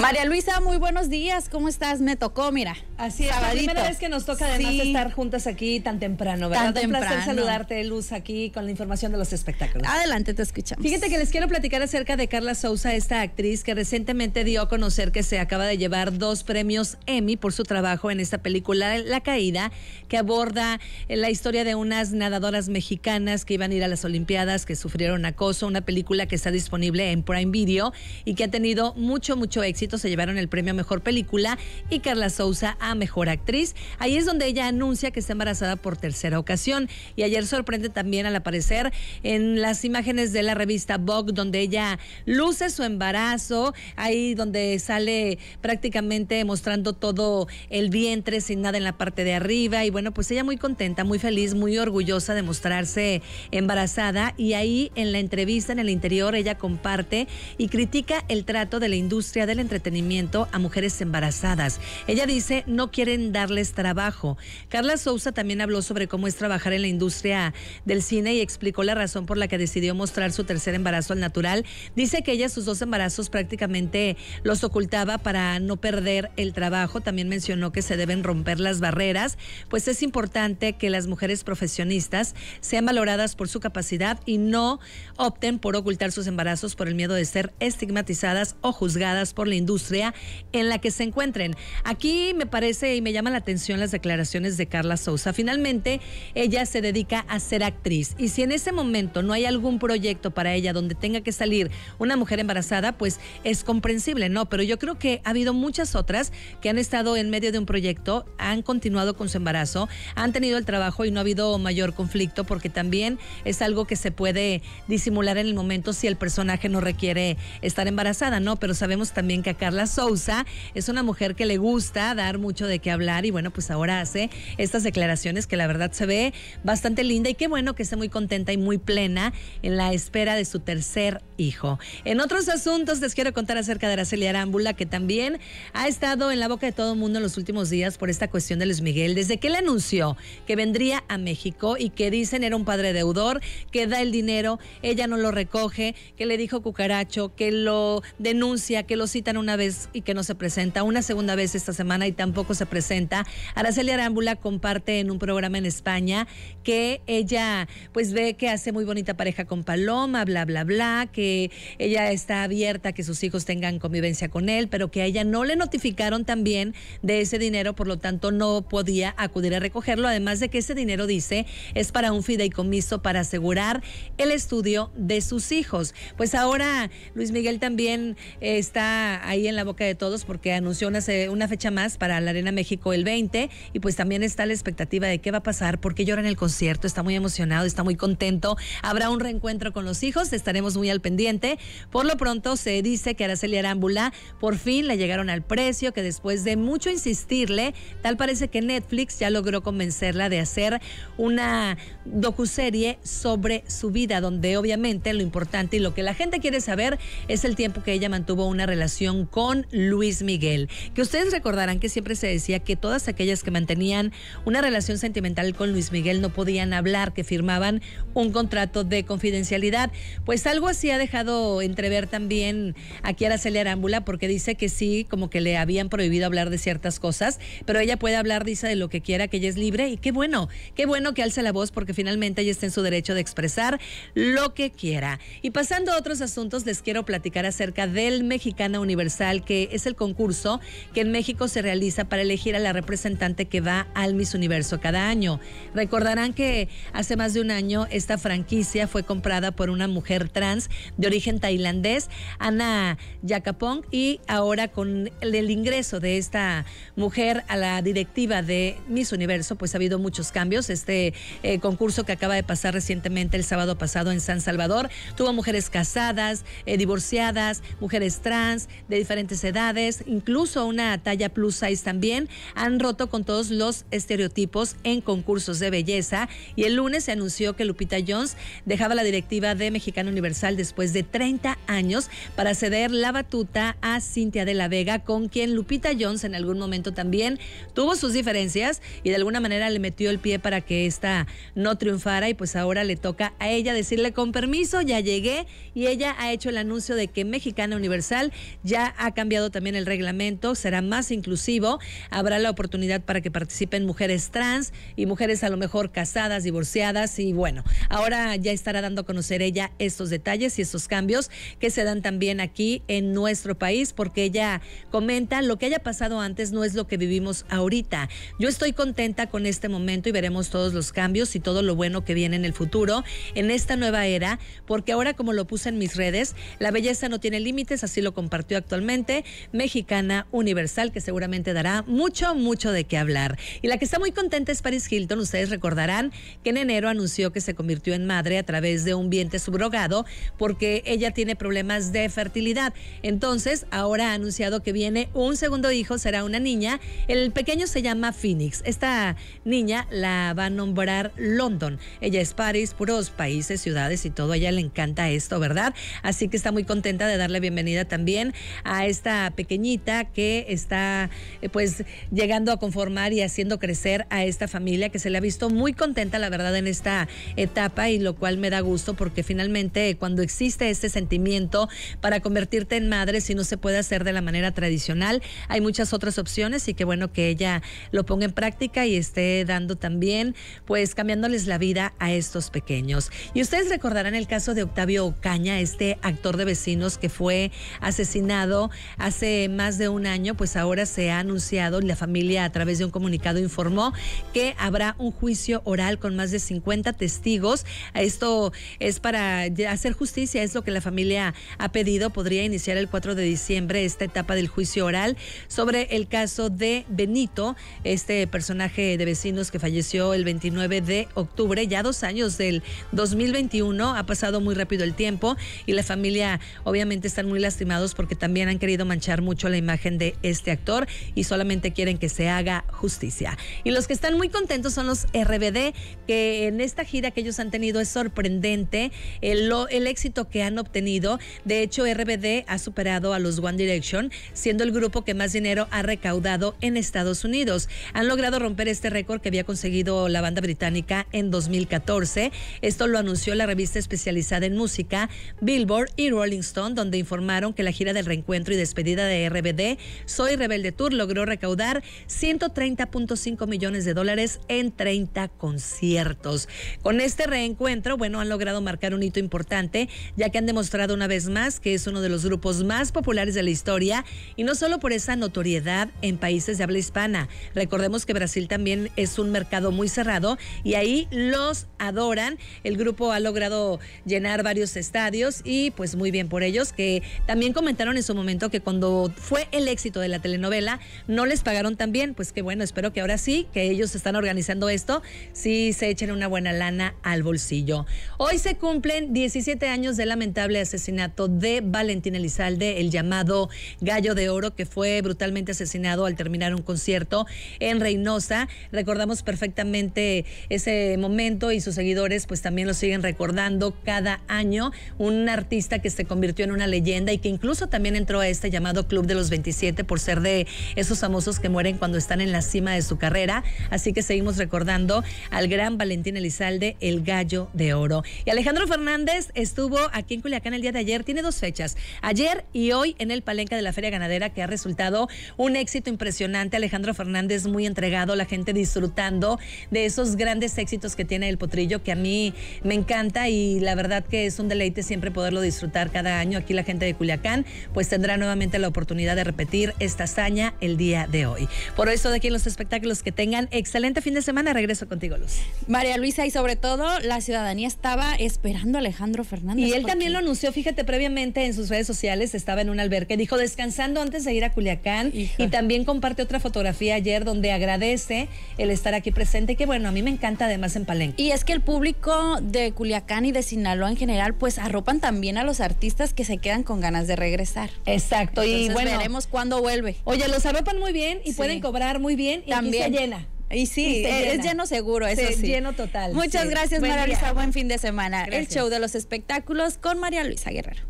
María Luisa, muy buenos días. ¿Cómo estás? Me tocó, mira. Así es, la primera vez que nos toca además estar juntas aquí tan temprano, ¿verdad? Tan temprano. Un placer saludarte, Luz, aquí con la información de los espectáculos. Adelante, te escuchamos. Fíjate que les quiero platicar acerca de Carla Sousa, esta actriz que recientemente dio a conocer que se acaba de llevar dos premios Emmy por su trabajo en esta película La Caída, que aborda eh, la historia de unas nadadoras mexicanas que iban a ir a las Olimpiadas, que sufrieron acoso, una película que está disponible en Prime Video y que ha tenido mucho, mucho éxito se llevaron el premio a Mejor Película y Carla Souza a Mejor Actriz. Ahí es donde ella anuncia que está embarazada por tercera ocasión. Y ayer sorprende también al aparecer en las imágenes de la revista Vogue, donde ella luce su embarazo, ahí donde sale prácticamente mostrando todo el vientre sin nada en la parte de arriba. Y bueno, pues ella muy contenta, muy feliz, muy orgullosa de mostrarse embarazada. Y ahí en la entrevista en el interior ella comparte y critica el trato de la industria del entretenimiento entretenimiento a mujeres embarazadas. Ella dice, no quieren darles trabajo. Carla Sousa también habló sobre cómo es trabajar en la industria del cine y explicó la razón por la que decidió mostrar su tercer embarazo al natural. Dice que ella sus dos embarazos prácticamente los ocultaba para no perder el trabajo. También mencionó que se deben romper las barreras, pues es importante que las mujeres profesionistas sean valoradas por su capacidad y no opten por ocultar sus embarazos por el miedo de ser estigmatizadas o juzgadas por la industria en la que se encuentren. Aquí me parece y me llama la atención las declaraciones de Carla Sousa. Finalmente, ella se dedica a ser actriz y si en ese momento no hay algún proyecto para ella donde tenga que salir una mujer embarazada, pues es comprensible, ¿no? Pero yo creo que ha habido muchas otras que han estado en medio de un proyecto, han continuado con su embarazo, han tenido el trabajo y no ha habido mayor conflicto porque también es algo que se puede disimular en el momento si el personaje no requiere estar embarazada, ¿no? Pero sabemos también que Carla Souza. Es una mujer que le gusta dar mucho de qué hablar y bueno, pues ahora hace estas declaraciones que la verdad se ve bastante linda y qué bueno que esté muy contenta y muy plena en la espera de su tercer hijo. En otros asuntos les quiero contar acerca de Araceli Arámbula, que también ha estado en la boca de todo el mundo en los últimos días por esta cuestión de Luis Miguel, desde que le anunció que vendría a México y que dicen era un padre deudor, que da el dinero, ella no lo recoge, que le dijo cucaracho, que lo denuncia, que lo citan una vez y que no se presenta, una segunda vez esta semana y tampoco se presenta. Araceli Arámbula comparte en un programa en España que ella pues ve que hace muy bonita pareja con Paloma, bla, bla, bla, que ella está abierta que sus hijos tengan convivencia con él, pero que a ella no le notificaron también de ese dinero, por lo tanto no podía acudir a recogerlo, además de que ese dinero, dice, es para un fideicomiso para asegurar el estudio de sus hijos. Pues ahora Luis Miguel también está ahí en la boca de todos porque anunció una, fecha más para la Arena México el 20 y pues también está la expectativa de qué va a pasar, porque llora en el concierto, está muy emocionado, está muy contento, habrá un reencuentro con los hijos, estaremos muy al pendiente. Por lo pronto se dice que Araceli Arámbula por fin le llegaron al precio, que después de mucho insistirle, tal parece que Netflix ya logró convencerla de hacer una docuserie sobre su vida, donde obviamente lo importante y lo que la gente quiere saber es el tiempo que ella mantuvo una relación con Luis Miguel, que ustedes recordarán que siempre se decía que todas aquellas que mantenían una relación sentimental con Luis Miguel no podían hablar, que firmaban un contrato de confidencialidad. Pues algo así ha dejado entrever también aquí Araceli Arámbula, porque dice que sí, como que le habían prohibido hablar de ciertas cosas, pero ella puede hablar, dice, de lo que quiera, que ella es libre y qué bueno, qué bueno que alce la voz porque finalmente ella está en su derecho de expresar lo que quiera. Y pasando a otros asuntos, les quiero platicar acerca del Mexicana Universal que es el concurso que en México se realiza para elegir a la representante que va al Miss Universo cada año. Recordarán que hace más de un año esta franquicia fue comprada por una mujer trans de origen tailandés, Ana Yakapong, y ahora con el ingreso de esta mujer a la directiva de Miss Universo, pues ha habido muchos cambios. Este eh, concurso que acaba de pasar recientemente el sábado pasado en San Salvador tuvo mujeres casadas, eh, divorciadas, mujeres trans, de de diferentes edades, incluso una talla plus size también, han roto con todos los estereotipos en concursos de belleza y el lunes se anunció que Lupita Jones dejaba la directiva de Mexicana Universal después de 30 años para ceder la batuta a Cintia de la Vega, con quien Lupita Jones en algún momento también tuvo sus diferencias y de alguna manera le metió el pie para que esta no triunfara y pues ahora le toca a ella decirle con permiso, ya llegué y ella ha hecho el anuncio de que Mexicana Universal ya ha cambiado también el reglamento, será más inclusivo, habrá la oportunidad para que participen mujeres trans y mujeres a lo mejor casadas, divorciadas y bueno, ahora ya estará dando a conocer ella estos detalles y estos cambios que se dan también aquí en nuestro país porque ella comenta lo que haya pasado antes no es lo que vivimos ahorita. Yo estoy contenta con este momento y veremos todos los cambios y todo lo bueno que viene en el futuro en esta nueva era porque ahora como lo puse en mis redes, la belleza no tiene límites, así lo compartió actualmente actualmente, mexicana universal, que seguramente dará mucho, mucho de qué hablar. Y la que está muy contenta es Paris Hilton. Ustedes recordarán que en enero anunció que se convirtió en madre a través de un vientre subrogado porque ella tiene problemas de fertilidad. Entonces, ahora ha anunciado que viene un segundo hijo, será una niña. El pequeño se llama Phoenix. Esta niña la va a nombrar London. Ella es Paris, puros países, ciudades y todo. A ella le encanta esto, ¿verdad? Así que está muy contenta de darle bienvenida también a esta pequeñita que está eh, pues llegando a conformar y haciendo crecer a esta familia que se le ha visto muy contenta, la verdad, en esta etapa y lo cual me da gusto porque finalmente eh, cuando existe este sentimiento para convertirte en madre, si no se puede hacer de la manera tradicional, hay muchas otras opciones y que bueno que ella lo ponga en práctica y esté dando también, pues cambiándoles la vida a estos pequeños. Y ustedes recordarán el caso de Octavio Ocaña, este actor de vecinos que fue asesinado hace más de un año, pues ahora se ha anunciado la familia a través de un comunicado informó que habrá un juicio oral con más de 50 testigos. Esto es para hacer justicia, es lo que la familia ha pedido. Podría iniciar el 4 de diciembre esta etapa del juicio oral sobre el caso de Benito, este personaje de vecinos que falleció el 29 de octubre, ya dos años del 2021. Ha pasado muy rápido el tiempo y la familia obviamente están muy lastimados porque también han querido manchar mucho la imagen de este actor y solamente quieren que se haga justicia. Y los que están muy contentos son los RBD, que en esta gira que ellos han tenido es sorprendente el, el éxito que han obtenido. De hecho, RBD ha superado a los One Direction, siendo el grupo que más dinero ha recaudado en Estados Unidos. Han logrado romper este récord que había conseguido la banda británica en 2014. Esto lo anunció la revista especializada en música Billboard y Rolling Stone, donde informaron que la gira del reencuentro y despedida de RBD, Soy Rebelde Tour logró recaudar 130.5 millones de dólares en 30 conciertos. Con este reencuentro, bueno, han logrado marcar un hito importante, ya que han demostrado una vez más que es uno de los grupos más populares de la historia, y no solo por esa notoriedad en países de habla hispana. Recordemos que Brasil también es un mercado muy cerrado y ahí los adoran. El grupo ha logrado llenar varios estadios y pues muy bien por ellos, que también comentaron en su momento momento que cuando fue el éxito de la telenovela no les pagaron tan bien, pues que bueno, espero que ahora sí, que ellos están organizando esto, sí se echen una buena lana al bolsillo. Hoy se cumplen 17 años de lamentable asesinato de Valentín Elizalde, el llamado Gallo de Oro, que fue brutalmente asesinado al terminar un concierto en Reynosa. Recordamos perfectamente ese momento y sus seguidores pues también lo siguen recordando cada año. Un artista que se convirtió en una leyenda y que incluso también entró a este llamado Club de los 27 por ser de esos famosos que mueren cuando están en la cima de su carrera. Así que seguimos recordando al gran Valentín Elizalde, el gallo de oro. Y Alejandro Fernández estuvo aquí en Culiacán el día de ayer. Tiene dos fechas, ayer y hoy en el Palenque de la Feria Ganadera, que ha resultado un éxito impresionante. Alejandro Fernández muy entregado, la gente disfrutando de esos grandes éxitos que tiene el potrillo, que a mí me encanta y la verdad que es un deleite siempre poderlo disfrutar cada año. Aquí la gente de Culiacán, pues tendrá nuevamente la oportunidad de repetir esta hazaña el día de hoy. Por eso, de aquí en los espectáculos, que tengan excelente fin de semana. Regreso contigo, Luz. María Luisa, y sobre todo, la ciudadanía estaba esperando a Alejandro Fernández. Y él también lo anunció, fíjate, previamente en sus redes sociales, estaba en un albergue, dijo descansando antes de ir a Culiacán. Y también comparte otra fotografía ayer donde agradece el estar aquí presente, que bueno, a mí me encanta además en Palenque. Y es que el público de Culiacán y de Sinaloa en general, pues arropan también a los artistas que se quedan con ganas de regresar. Exacto. y bueno, veremos cuándo vuelve. Oye, los arropan muy bien y pueden cobrar muy bien y También. se llena. Y sí, eh, es, lleno seguro, eso sí. Lleno total. Muchas gracias, María Luisa. Buen fin de semana. El show de los espectáculos con María Luisa Guerrero.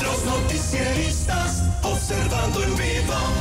Los observando en vivo.